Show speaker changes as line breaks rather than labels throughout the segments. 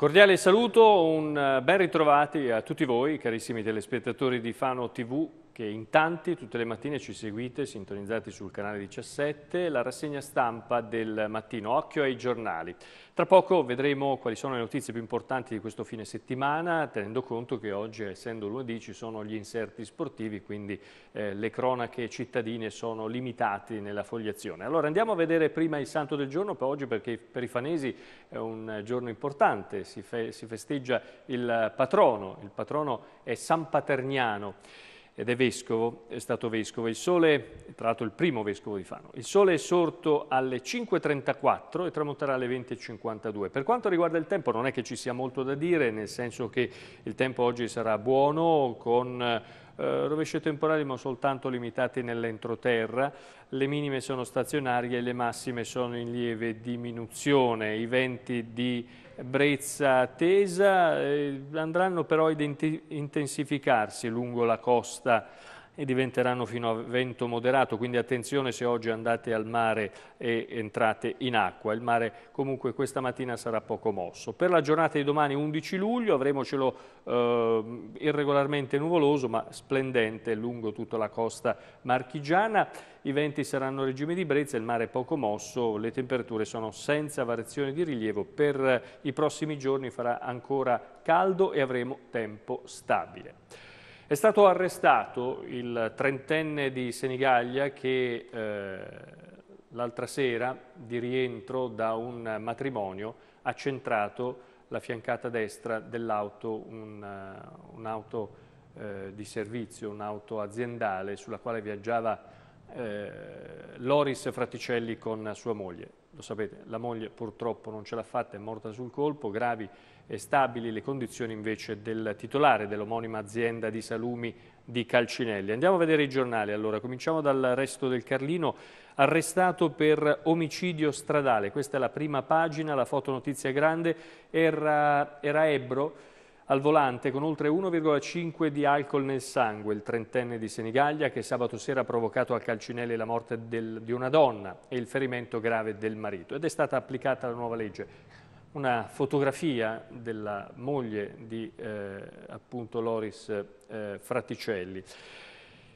cordiale saluto, un eh, ben ritrovati a tutti voi, carissimi telespettatori di Fano TV che in tanti tutte le mattine ci seguite, sintonizzati sul canale 17, la rassegna stampa del mattino. Occhio ai giornali. Tra poco vedremo quali sono le notizie più importanti di questo fine settimana, tenendo conto che oggi, essendo lunedì, ci sono gli inserti sportivi, quindi eh, le cronache cittadine sono limitate nella fogliazione. Allora andiamo a vedere prima il santo del giorno per oggi, perché per i fanesi è un giorno importante, si, fe si festeggia il patrono, il patrono è San Paterniano ed è vescovo, è stato vescovo. Il sole, tra l'altro il primo vescovo di Fano, il sole è sorto alle 5.34 e tramonterà alle 20.52. Per quanto riguarda il tempo non è che ci sia molto da dire, nel senso che il tempo oggi sarà buono con eh, rovesci temporali ma soltanto limitati nell'entroterra, le minime sono stazionarie e le massime sono in lieve diminuzione, i venti di brezza tesa eh, andranno però a intensificarsi lungo la costa e diventeranno fino a vento moderato, quindi attenzione se oggi andate al mare e entrate in acqua, il mare comunque questa mattina sarà poco mosso. Per la giornata di domani 11 luglio avremo cielo eh, irregolarmente nuvoloso ma splendente lungo tutta la costa marchigiana, i venti saranno regime di brezza, il mare è poco mosso, le temperature sono senza variazioni di rilievo, per i prossimi giorni farà ancora caldo e avremo tempo stabile. È stato arrestato il trentenne di Senigallia che eh, l'altra sera di rientro da un matrimonio ha centrato la fiancata destra dell'auto, eh, un'auto un eh, di servizio, un'auto aziendale sulla quale viaggiava eh, Loris Fraticelli con sua moglie. Lo sapete, la moglie purtroppo non ce l'ha fatta, è morta sul colpo, gravi stabili le condizioni invece del titolare dell'omonima azienda di salumi di Calcinelli. Andiamo a vedere i giornali allora, cominciamo dal resto del Carlino, arrestato per omicidio stradale, questa è la prima pagina, la fotonotizia grande, era, era Ebro al volante con oltre 1,5 di alcol nel sangue, il trentenne di Senigallia che sabato sera ha provocato a Calcinelli la morte del, di una donna e il ferimento grave del marito ed è stata applicata la nuova legge una fotografia della moglie di eh, appunto Loris eh, Fraticelli.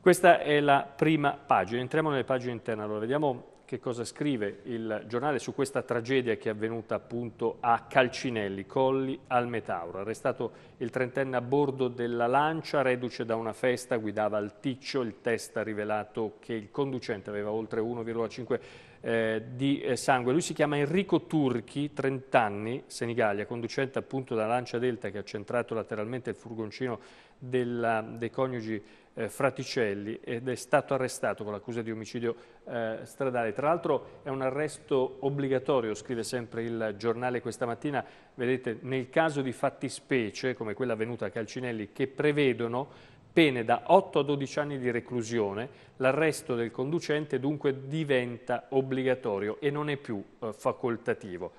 Questa è la prima pagina, entriamo nelle pagine interne, allora vediamo che cosa scrive il giornale su questa tragedia che è avvenuta appunto a Calcinelli, Colli al Metauro. Arrestato il trentenne a bordo della Lancia, reduce da una festa, guidava al Ticcio, il test ha rivelato che il conducente aveva oltre 1,5 eh, di eh, sangue. Lui si chiama Enrico Turchi, 30 anni, Senigallia, conducente appunto della Lancia Delta che ha centrato lateralmente il furgoncino della, ehm, dei coniugi eh, Fraticelli ed è stato arrestato con l'accusa di omicidio eh, stradale. Tra l'altro è un arresto obbligatorio, scrive sempre il giornale questa mattina, vedete, nel caso di fatti specie, come quella avvenuta a Calcinelli che prevedono pene da 8 a 12 anni di reclusione, l'arresto del conducente dunque diventa obbligatorio e non è più eh, facoltativo.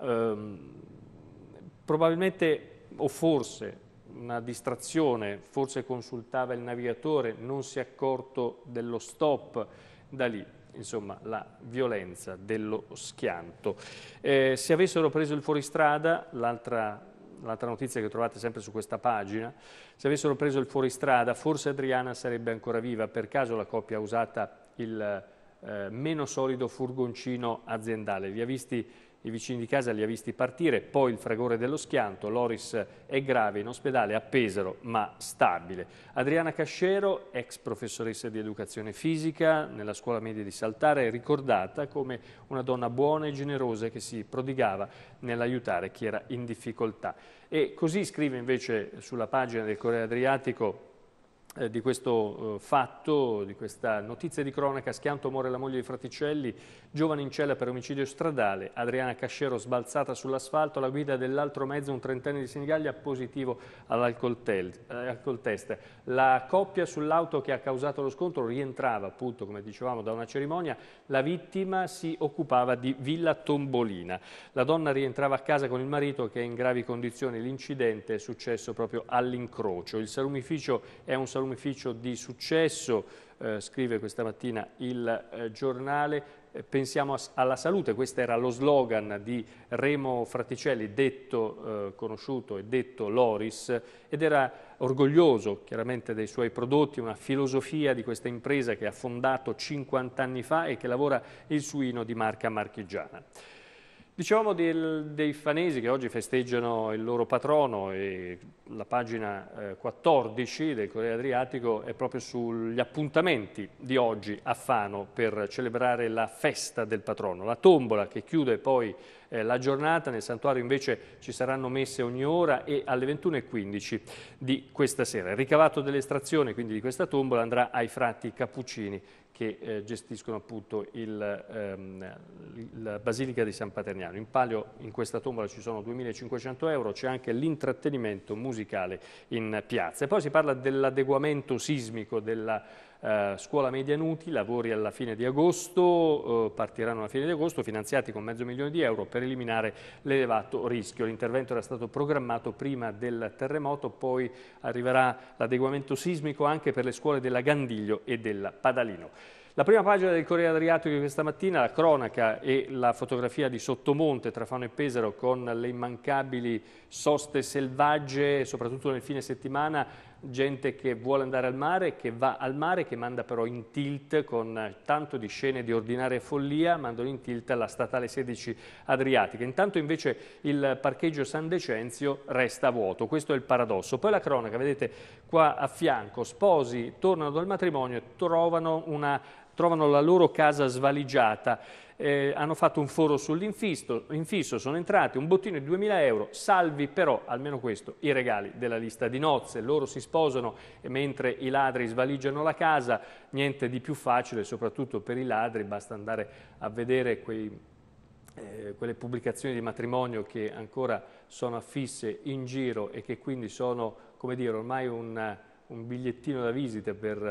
Ehm, probabilmente o forse una distrazione, forse consultava il navigatore, non si è accorto dello stop, da lì insomma, la violenza dello schianto. Eh, se avessero preso il fuoristrada, l'altra notizia che trovate sempre su questa pagina, se avessero preso il fuoristrada forse Adriana sarebbe ancora viva, per caso la coppia ha usato il eh, meno solido furgoncino aziendale, vi ha visti i vicini di casa li ha visti partire, poi il fragore dello schianto, Loris è grave in ospedale a Pesaro ma stabile. Adriana Cascero, ex professoressa di educazione fisica nella scuola media di Saltare, è ricordata come una donna buona e generosa che si prodigava nell'aiutare chi era in difficoltà. E così scrive invece sulla pagina del Corriere Adriatico eh, di questo eh, fatto, di questa notizia di cronaca, schianto muore la moglie di Fraticelli, giovane in cella per omicidio stradale, Adriana Cascero sbalzata sull'asfalto la guida dell'altro mezzo, un trentenne di Senigallia positivo all'alcol eh, test. La coppia sull'auto che ha causato lo scontro rientrava appunto, come dicevamo, da una cerimonia, la vittima si occupava di Villa Tombolina. La donna rientrava a casa con il marito che è in gravi condizioni, l'incidente è successo proprio all'incrocio. Il salumificio è un salumificio un ufficio di successo, eh, scrive questa mattina il eh, giornale, eh, pensiamo alla salute, questo era lo slogan di Remo Fraticelli, detto, eh, conosciuto e detto Loris, ed era orgoglioso chiaramente dei suoi prodotti, una filosofia di questa impresa che ha fondato 50 anni fa e che lavora il suino di marca marchigiana. Dicevamo del, dei fanesi che oggi festeggiano il loro patrono e la pagina eh, 14 del Corriere Adriatico è proprio sugli appuntamenti di oggi a Fano per celebrare la festa del patrono, la tombola che chiude poi eh, la giornata, nel santuario invece ci saranno messe ogni ora e alle 21.15 di questa sera. Il ricavato dell'estrazione quindi di questa tombola andrà ai frati cappuccini che eh, gestiscono appunto il, ehm, la Basilica di San Paterniano. In palio in questa tombola ci sono 2.500 euro, c'è anche l'intrattenimento musicale in piazza. E poi si parla dell'adeguamento sismico della eh, scuola media Nuti, lavori alla fine di agosto, eh, partiranno alla fine di agosto, finanziati con mezzo milione di euro per eliminare l'elevato rischio. L'intervento era stato programmato prima del terremoto, poi arriverà l'adeguamento sismico anche per le scuole della Gandiglio e della Padalino. La prima pagina del Corriere Adriatico di questa mattina, la cronaca e la fotografia di Sottomonte tra Fano e Pesaro con le immancabili soste selvagge, soprattutto nel fine settimana, gente che vuole andare al mare, che va al mare, che manda però in tilt con eh, tanto di scene di ordinaria follia, mandano in tilt la statale 16 Adriatica. Intanto invece il parcheggio San Decenzio resta vuoto, questo è il paradosso. Poi la cronaca, vedete qua a fianco, sposi tornano dal matrimonio e trovano, una, trovano la loro casa svaligiata eh, hanno fatto un foro sull'infisso, sono entrati un bottino di 2.000 euro, salvi però, almeno questo, i regali della lista di nozze, loro si sposano mentre i ladri svaligiano la casa, niente di più facile, soprattutto per i ladri, basta andare a vedere quei eh, quelle pubblicazioni di matrimonio che ancora sono affisse in giro e che quindi sono, come dire, ormai un, un bigliettino da visita per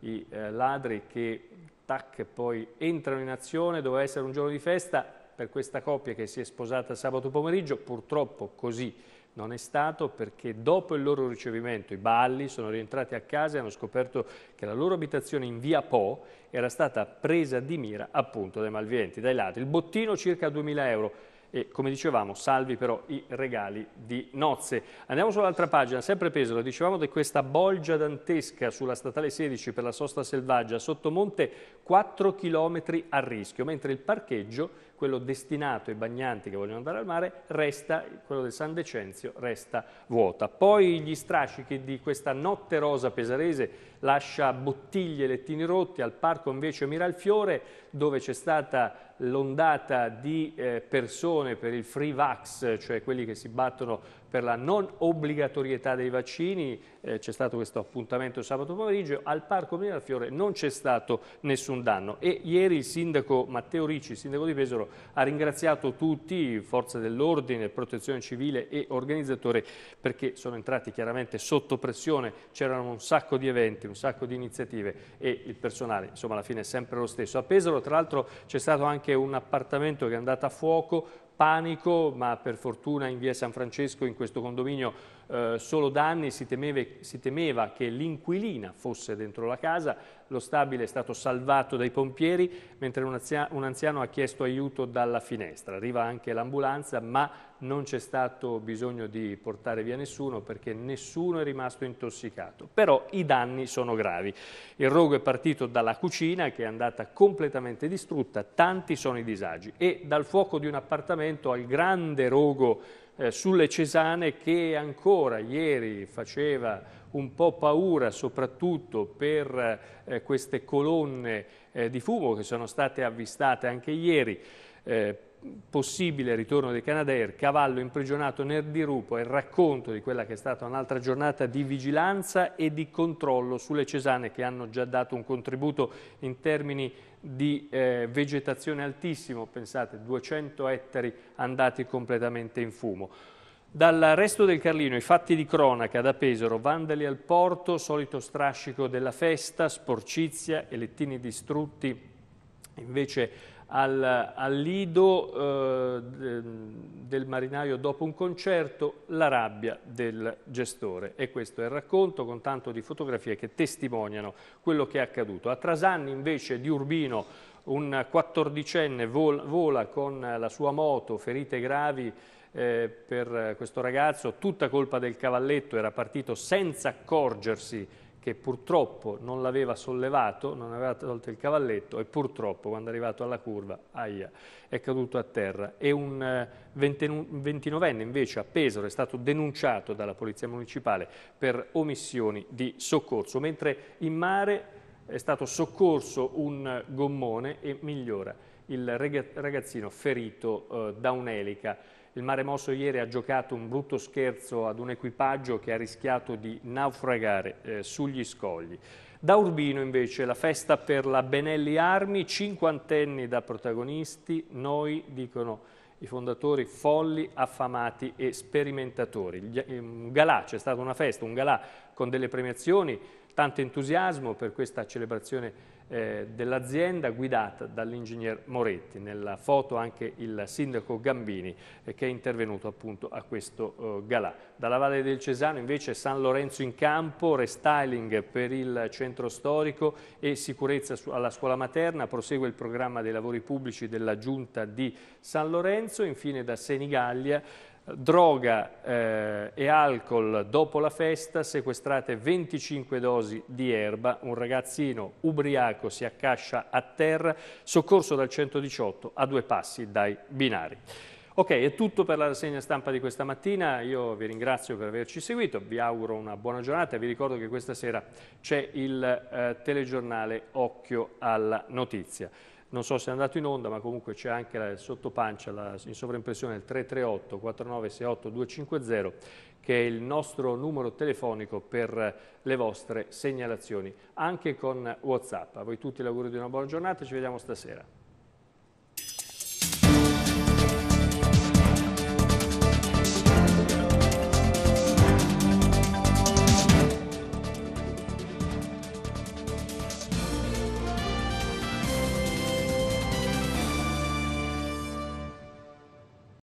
eh, i eh, ladri che tac, poi entrano in azione, doveva essere un giorno di festa per questa coppia che si è sposata sabato pomeriggio, purtroppo così non è stato perché dopo il loro ricevimento i balli sono rientrati a casa e hanno scoperto che la loro abitazione in via Po era stata presa di mira appunto dai malviventi, dai ladri. Il bottino circa 2.000 euro e come dicevamo salvi però i regali di nozze. Andiamo sull'altra pagina, sempre Pesaro, dicevamo di questa bolgia dantesca sulla statale 16 per la sosta selvaggia, sottomonte 4 km a rischio, mentre il parcheggio, quello destinato ai bagnanti che vogliono andare al mare, resta, quello del San Decenzio, resta vuota. Poi gli strascichi di questa notte rosa pesarese lascia bottiglie e lettini rotti, al parco invece Miralfiore dove c'è stata l'ondata di eh, persone per il free vax, cioè quelli che si battono per la non obbligatorietà dei vaccini, eh, c'è stato questo appuntamento sabato pomeriggio, al Parco Mirafiore non c'è stato nessun danno e ieri il sindaco Matteo Ricci, sindaco di Pesaro, ha ringraziato tutti, forze dell'ordine, protezione civile e organizzatore perché sono entrati chiaramente sotto pressione, c'erano un sacco di eventi, un sacco di iniziative e il personale insomma alla fine è sempre lo stesso. A Pesaro tra l'altro c'è stato anche un appartamento che è andato a fuoco panico, ma per fortuna in via San Francesco, in questo condominio, eh, solo danni, si, temeve, si temeva che l'inquilina fosse dentro la casa, lo stabile è stato salvato dai pompieri, mentre un anziano, un anziano ha chiesto aiuto dalla finestra. Arriva anche l'ambulanza, ma non c'è stato bisogno di portare via nessuno perché nessuno è rimasto intossicato. Però i danni sono gravi. Il rogo è partito dalla cucina che è andata completamente distrutta, tanti sono i disagi e dal fuoco di un appartamento al grande rogo eh, sulle Cesane che ancora ieri faceva un po' paura soprattutto per eh, queste colonne eh, di fumo che sono state avvistate anche ieri. Eh, possibile ritorno dei Canadair, cavallo imprigionato nel dirupo il racconto di quella che è stata un'altra giornata di vigilanza e di controllo sulle Cesane che hanno già dato un contributo in termini di eh, vegetazione altissimo, pensate 200 ettari andati completamente in fumo. Dal resto del Carlino i fatti di cronaca da Pesaro, vandali al porto, solito strascico della festa, sporcizia, e lettini distrutti, invece al, al lido eh, del marinaio dopo un concerto, la rabbia del gestore. E questo è il racconto con tanto di fotografie che testimoniano quello che è accaduto. A Trasanni invece di Urbino un quattordicenne vola con la sua moto, ferite gravi eh, per questo ragazzo, tutta colpa del cavalletto, era partito senza accorgersi che purtroppo non l'aveva sollevato, non aveva tolto il cavalletto e purtroppo quando è arrivato alla curva aia, è caduto a terra e un eh, ventinovenne invece a Pesaro è stato denunciato dalla Polizia Municipale per omissioni di soccorso, mentre in mare è stato soccorso un gommone e migliora il ragazzino ferito eh, da un'elica il mare mosso ieri ha giocato un brutto scherzo ad un equipaggio che ha rischiato di naufragare eh, sugli scogli. Da Urbino invece la festa per la Benelli Armi, cinquantenni da protagonisti, noi dicono i fondatori folli, affamati e sperimentatori. Un galà, c'è stata una festa, un galà con delle premiazioni, tanto entusiasmo per questa celebrazione eh, dell'azienda guidata dall'ingegner Moretti. Nella foto anche il sindaco Gambini eh, che è intervenuto appunto a questo eh, galà. Dalla Valle del Cesano invece San Lorenzo in campo, restyling per il centro storico e sicurezza alla scuola materna, prosegue il programma dei lavori pubblici della giunta di San Lorenzo, infine da Senigallia droga eh, e alcol dopo la festa, sequestrate 25 dosi di erba, un ragazzino ubriaco si accascia a terra, soccorso dal 118 a due passi dai binari. Ok, è tutto per la rassegna stampa di questa mattina, io vi ringrazio per averci seguito, vi auguro una buona giornata e vi ricordo che questa sera c'è il eh, telegiornale Occhio alla Notizia non so se è andato in onda, ma comunque c'è anche la, sotto pancia la, in sovraimpressione il 338 4968 250 che è il nostro numero telefonico per le vostre segnalazioni, anche con Whatsapp. A voi tutti l'augurio di una buona giornata, ci vediamo stasera.